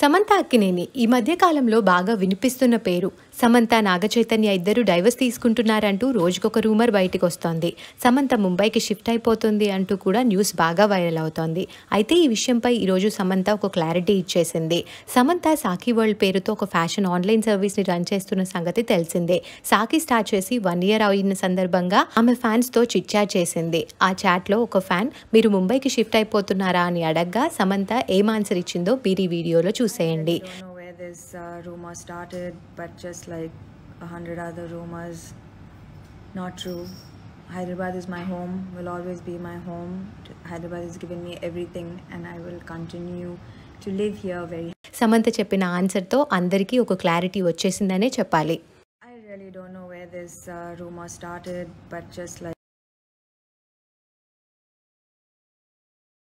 సమంత అక్కినేని ఈ మధ్యకాలంలో బాగా వినిపిస్తున్న పేరు సమంత నాగచైతన్య ఇద్దరు డైవర్స్ తీసుకుంటున్నారంటూ రోజుకొక రూమర్ బయటకు వస్తోంది సమంత ముంబైకి షిఫ్ట్ అయిపోతుంది అంటూ కూడా న్యూస్ బాగా వైరల్ అవుతోంది అయితే ఈ విషయంపై ఈరోజు సమంత ఒక క్లారిటీ ఇచ్చేసింది సమంత సాకి వరల్డ్ పేరుతో ఒక ఫ్యాషన్ ఆన్లైన్ సర్వీస్ని రన్ చేస్తున్న సంగతి తెలిసిందే సాకి స్టార్ట్ చేసి వన్ ఇయర్ అయిన సందర్భంగా ఆమె ఫ్యాన్స్తో చిట్చాట్ చేసింది ఆ చాట్లో ఒక ఫ్యాన్ మీరు ముంబైకి షిఫ్ట్ అయిపోతున్నారా అని అడగ్గా సమంత ఏం ఆన్సర్ ఇచ్చిందో మీరు ఈ వీడియోలో చూసి చూసేయండి not true Hyderabad is my home, will always be my home. Hyderabad has given me everything, and I will continue to live here very. Samantha చెప్పిన ఆన్సర్తో అందరికీ ఒక క్లారిటీ వచ్చేసిందనే చెప్పాలి I really don't know where this rumour started but just like